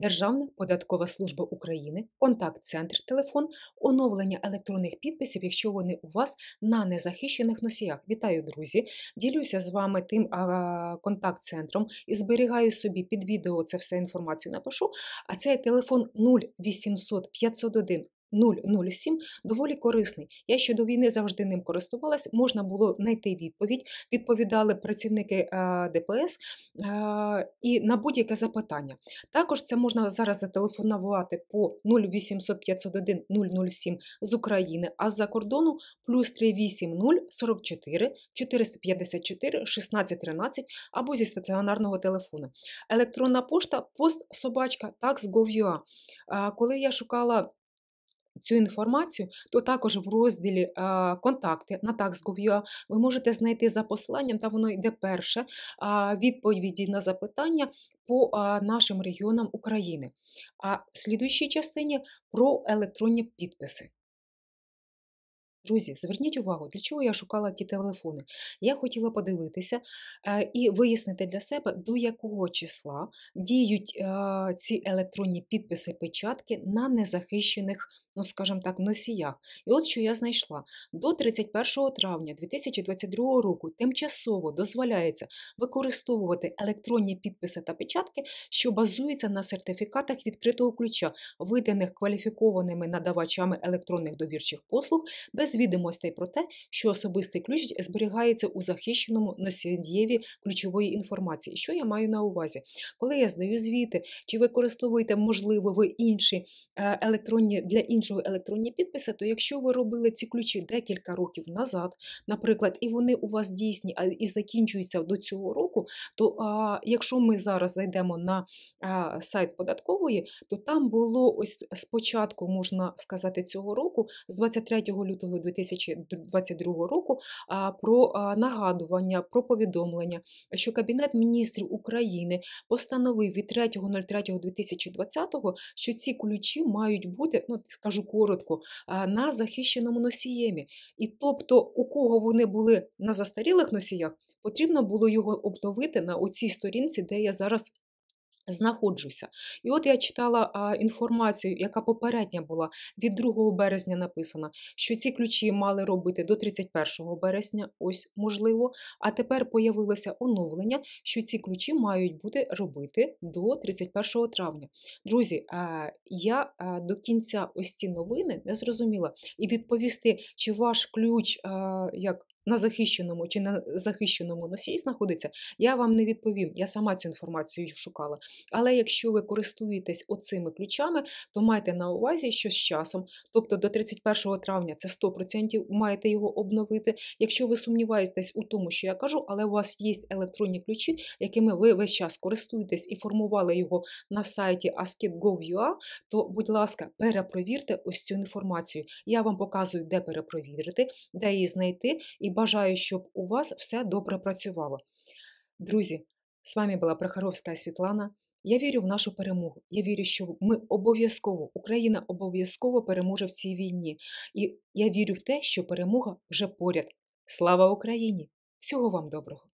Державна податкова служба України, контакт-центр, телефон, оновлення електронних підписів, якщо вони у вас на незахищених носіях. Вітаю, друзі! Ділюся з вами тим контакт-центром і зберігаю собі під відео це все інформацію. Напишу. А цей телефон 0800 501 007 доволі корисний. Я ще до війни завжди ним користувалась, можна було знайти відповідь. Відповідали працівники е, ДПС е, і на будь-яке запитання. Також це можна зараз зателефонувати по 0800 501 007 з України, а з-за кордону плюс 380 44 454 1613 або зі стаціонарного телефону. Електронна пошта, пост собачка, tax.gov.ua. Е, коли я шукала цю інформацію, то також в розділі е, Контакти на tax.gov.ua ви можете знайти за посиланням, та воно йде перше відповіді на запитання по нашим регіонам України. А в слідуючій частині про електронні підписи. Друзі, зверніть увагу, для чого я шукала ті телефони. Я хотіла подивитися е, і вияснити для себе, до якого числа діють е, ці електронні підписи печатки на незахищених ну скажімо так, носіях. І от що я знайшла до 31 травня 2022 року тимчасово дозволяється використовувати електронні підписи та печатки, що базуються на сертифікатах відкритого ключа, виданих кваліфікованими надавачами електронних довірчих послуг, без відомостей про те, що особистий ключ зберігається у захищеному носієві ключової інформації. Що я маю на увазі? Коли я здаю звіти, чи використовуєте, можливо, ви інші е, електронні для інших досліджую електронні підписи, то якщо ви робили ці ключі декілька років назад, наприклад, і вони у вас дійсні і закінчуються до цього року, то а, якщо ми зараз зайдемо на а, сайт податкової, то там було ось спочатку, можна сказати, цього року, з 23 лютого 2022 року, а, про а, нагадування, про повідомлення, що Кабінет міністрів України постановив від 3.03.2020, що ці ключі мають бути, ну скажу скажу коротко, на захищеному носіємі. І тобто, у кого вони були на застарілих носіях, потрібно було його обновити на оцій сторінці, де я зараз знаходжуся. І от я читала а, інформацію, яка попередня була від 2 березня написана, що ці ключі мали робити до 31 березня, ось можливо. А тепер появилося оновлення, що ці ключі мають бути робити до 31 травня. Друзі, а, я а, до кінця ось ці новини не зрозуміла. І відповісти, чи ваш ключ а, як на захищеному чи на захищеному носії знаходиться, я вам не відповім. Я сама цю інформацію шукала. Але якщо ви користуєтесь оцими ключами, то майте на увазі, що з часом, тобто до 31 травня, це 100% маєте його обновити. Якщо ви сумніваєтесь у тому, що я кажу, але у вас є електронні ключі, якими ви весь час користуєтесь і формували його на сайті askit.gov.ua, то, будь ласка, перепровірте ось цю інформацію. Я вам показую, де перепровірити, де її знайти. і Бажаю, щоб у вас все добре працювало. Друзі, з вами була Прохоровська Світлана. Я вірю в нашу перемогу. Я вірю, що ми обов'язково, Україна обов'язково переможе в цій війні. І я вірю в те, що перемога вже поряд. Слава Україні! Всього вам доброго!